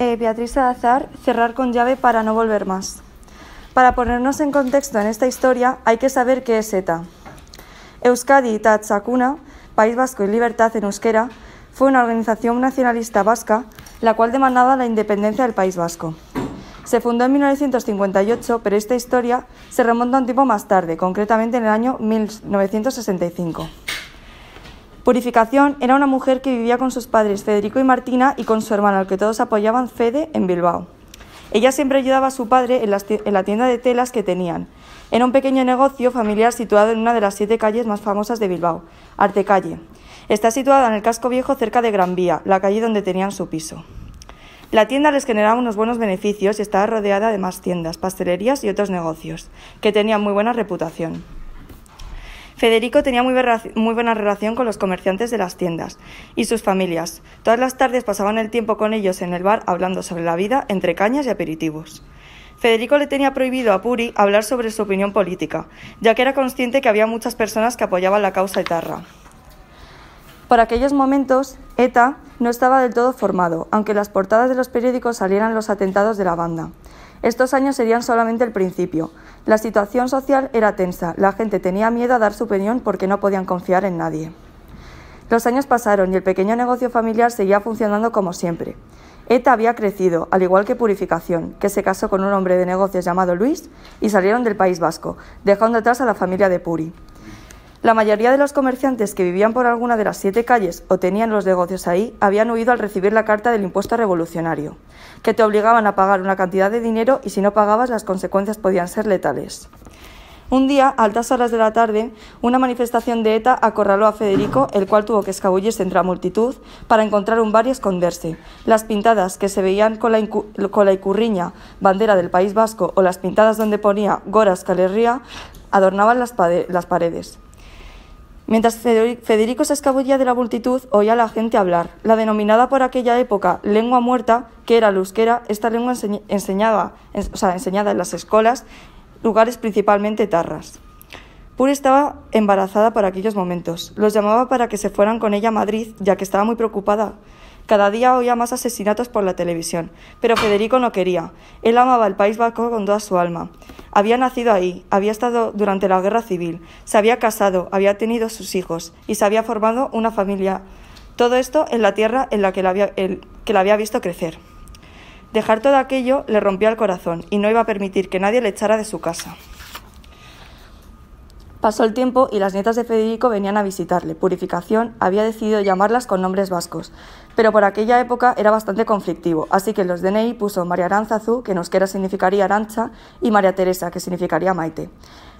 Eh, Beatriz Salazar, cerrar con llave para no volver más. Para ponernos en contexto en esta historia hay que saber qué es ETA. Euskadi Tatsakuna, País Vasco y Libertad en euskera, fue una organización nacionalista vasca la cual demandaba la independencia del País Vasco. Se fundó en 1958, pero esta historia se remonta un tiempo más tarde, concretamente en el año 1965. Purificación era una mujer que vivía con sus padres Federico y Martina y con su hermano, al que todos apoyaban, Fede, en Bilbao. Ella siempre ayudaba a su padre en la tienda de telas que tenían. Era un pequeño negocio familiar situado en una de las siete calles más famosas de Bilbao, Artecalle. Está situada en el casco viejo cerca de Gran Vía, la calle donde tenían su piso. La tienda les generaba unos buenos beneficios y estaba rodeada de más tiendas, pastelerías y otros negocios, que tenían muy buena reputación. Federico tenía muy, buena relación con los comerciantes de las tiendas y sus familias. Todas las tardes pasaban el tiempo con ellos en el bar hablando sobre la vida entre cañas y aperitivos. Federico le tenía prohibido a Puri hablar sobre su opinión política, ya que era consciente que había muchas personas que apoyaban la causa etarra. Por aquellos momentos, ETA no estaba del todo formado, aunque las portadas de los periódicos salieran los atentados de la banda. Estos años serían solamente el principio. La situación social era tensa, la gente tenía miedo a dar su opinión porque no podían confiar en nadie. Los años pasaron y el pequeño negocio familiar seguía funcionando como siempre. ETA había crecido, al igual que Purificación, que se casó con un hombre de negocios llamado Luis y salieron del País Vasco, dejando atrás a la familia de Puri. La mayoría de los comerciantes que vivían por alguna de las siete calles o tenían los negocios ahí habían huido al recibir la carta del impuesto revolucionario, que te obligaban a pagar una cantidad de dinero y si no pagabas las consecuencias podían ser letales. Un día, a altas horas de la tarde, una manifestación de ETA acorraló a Federico, el cual tuvo que escabullirse entre la multitud para encontrar un bar y esconderse. Las pintadas que se veían con la, icurriña, bandera del País Vasco, o las pintadas donde ponía Goras Calerría, adornaban las paredes. Mientras Federico se escabullía de la multitud, oía a la gente hablar. La denominada por aquella época lengua muerta, que era euskera, esta lengua enseñada en las escuelas, lugares principalmente tarras. Pur estaba embarazada por aquellos momentos. Los llamaba para que se fueran con ella a Madrid, ya que estaba muy preocupada cada día oía más asesinatos por la televisión, pero Federico no quería. Él amaba el País Vasco con toda su alma. Había nacido ahí, había estado durante la guerra civil, se había casado, había tenido sus hijos y se había formado una familia. Todo esto en la tierra en la que la había, había visto crecer. Dejar todo aquello le rompía el corazón y no iba a permitir que nadie le echara de su casa. Pasó el tiempo y las nietas de Federico venían a visitarle. Purificación había decidido llamarlas con nombres vascos, pero por aquella época era bastante conflictivo, así que los DNI puso María Aranzazú, que nos queda significaría Arancha, y María Teresa, que significaría Maite.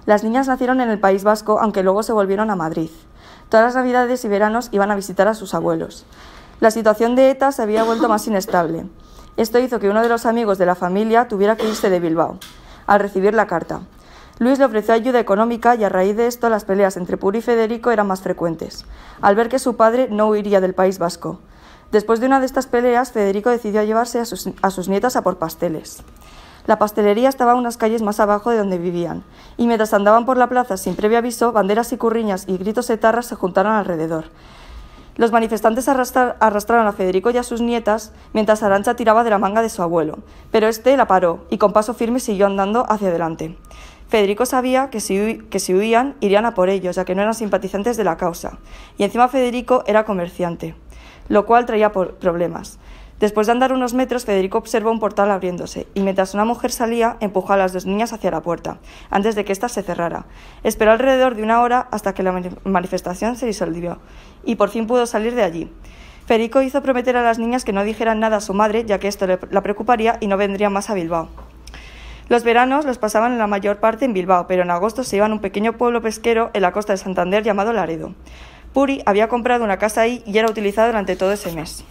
Las niñas nacieron en el País Vasco, aunque luego se volvieron a Madrid. Todas las navidades y veranos iban a visitar a sus abuelos. La situación de ETA se había vuelto más inestable. Esto hizo que uno de los amigos de la familia tuviera que irse de Bilbao. Al recibir la carta, Luis le ofreció ayuda económica y a raíz de esto las peleas entre Puri y Federico eran más frecuentes, al ver que su padre no huiría del País Vasco. Después de una de estas peleas, Federico decidió llevarse a sus, nietas a por pasteles. La pastelería estaba unas calles más abajo de donde vivían, y mientras andaban por la plaza sin previo aviso, banderas y curriñas y gritos etarras se juntaron alrededor. Los manifestantes arrastraron a Federico y a sus nietas mientras Arancha tiraba de la manga de su abuelo, pero este la paró y con paso firme siguió andando hacia adelante. Federico sabía que si, que si huían irían a por ellos, ya que no eran simpatizantes de la causa. Y encima Federico era comerciante, lo cual traía problemas. Después de andar unos metros, Federico observó un portal abriéndose y mientras una mujer salía, empujó a las dos niñas hacia la puerta, antes de que ésta se cerrara. Esperó alrededor de una hora hasta que la manifestación se disolvió y por fin pudo salir de allí. Federico hizo prometer a las niñas que no dijeran nada a su madre, ya que esto la preocuparía y no vendría más a Bilbao. Los veranos los pasaban en la mayor parte en Bilbao, pero en agosto se iban a un pequeño pueblo pesquero en la costa de Santander llamado Laredo. Puri había comprado una casa ahí y era utilizada durante todo ese mes.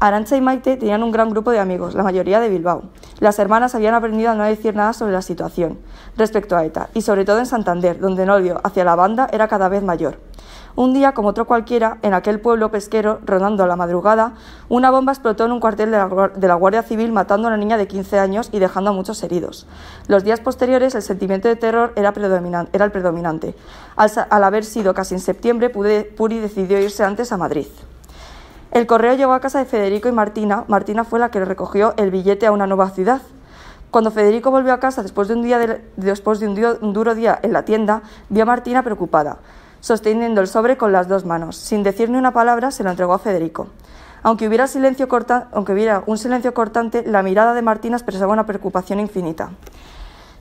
Arancha y Maite tenían un gran grupo de amigos, la mayoría de Bilbao. Las hermanas habían aprendido a no decir nada sobre la situación respecto a ETA, y sobre todo en Santander, donde el odio hacia la banda era cada vez mayor. Un día, como otro cualquiera, en aquel pueblo pesquero, rodando a la madrugada, una bomba explotó en un cuartel de la, Guardia Civil matando a una niña de 15 años y dejando a muchos heridos. Los días posteriores el sentimiento de terror era, el predominante. Al, haber sido casi en septiembre, Puri decidió irse antes a Madrid. El correo llegó a casa de Federico y Martina. Martina fue la que recogió el billete a una nueva ciudad. Cuando Federico volvió a casa después de un, un duro día en la tienda, vio a Martina preocupada sosteniendo el sobre con las dos manos. Sin decir ni una palabra, se lo entregó a Federico. Aunque hubiera, silencio aunque hubiera un silencio cortante, la mirada de Martina expresaba una preocupación infinita.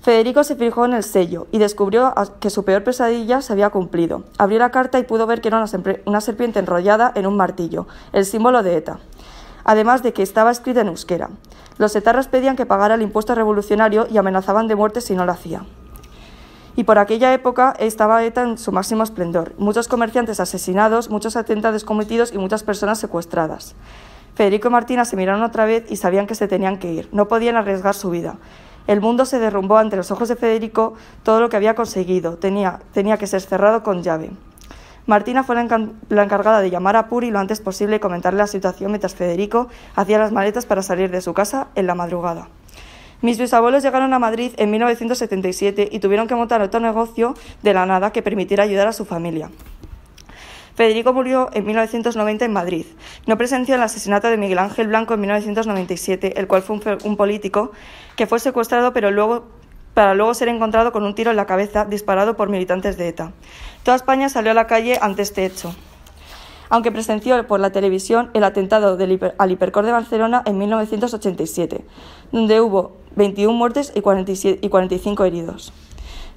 Federico se fijó en el sello y descubrió que su peor pesadilla se había cumplido. Abrió la carta y pudo ver que era una serpiente enrollada en un martillo, el símbolo de ETA, además de que estaba escrita en euskera. Los etarras pedían que pagara el impuesto revolucionario y amenazaban de muerte si no lo hacía y por aquella época estaba ETA en su máximo esplendor. Muchos comerciantes asesinados, muchos atentados cometidos y muchas personas secuestradas. Federico y Martina se miraron otra vez y sabían que se tenían que ir. No podían arriesgar su vida. El mundo se derrumbó ante los ojos de Federico todo lo que había conseguido. Tenía, que ser cerrado con llave. Martina fue la encargada de llamar a Puri lo antes posible y comentarle la situación mientras Federico hacía las maletas para salir de su casa en la madrugada. Mis bisabuelos llegaron a Madrid en 1977 y tuvieron que montar otro negocio de la nada que permitiera ayudar a su familia. Federico murió en 1990 en Madrid. No presenció el asesinato de Miguel Ángel Blanco en 1997, el cual fue un, político que fue secuestrado pero para luego ser encontrado con un tiro en la cabeza disparado por militantes de ETA. Toda España salió a la calle ante este hecho aunque presenció por la televisión el atentado al Hipercor de Barcelona en 1987, donde hubo 21 muertes y, 47, y 45 heridos.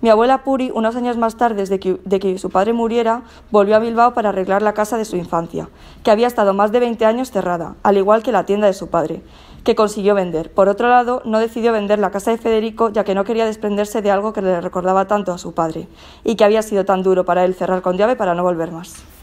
Mi abuela Puri, unos años más tarde de que, de que, su padre muriera, volvió a Bilbao para arreglar la casa de su infancia, que había estado más de 20 años cerrada, al igual que la tienda de su padre, que consiguió vender. Por otro lado, no decidió vender la casa de Federico, ya que no quería desprenderse de algo que le recordaba tanto a su padre, y que había sido tan duro para él cerrar con llave para no volver más.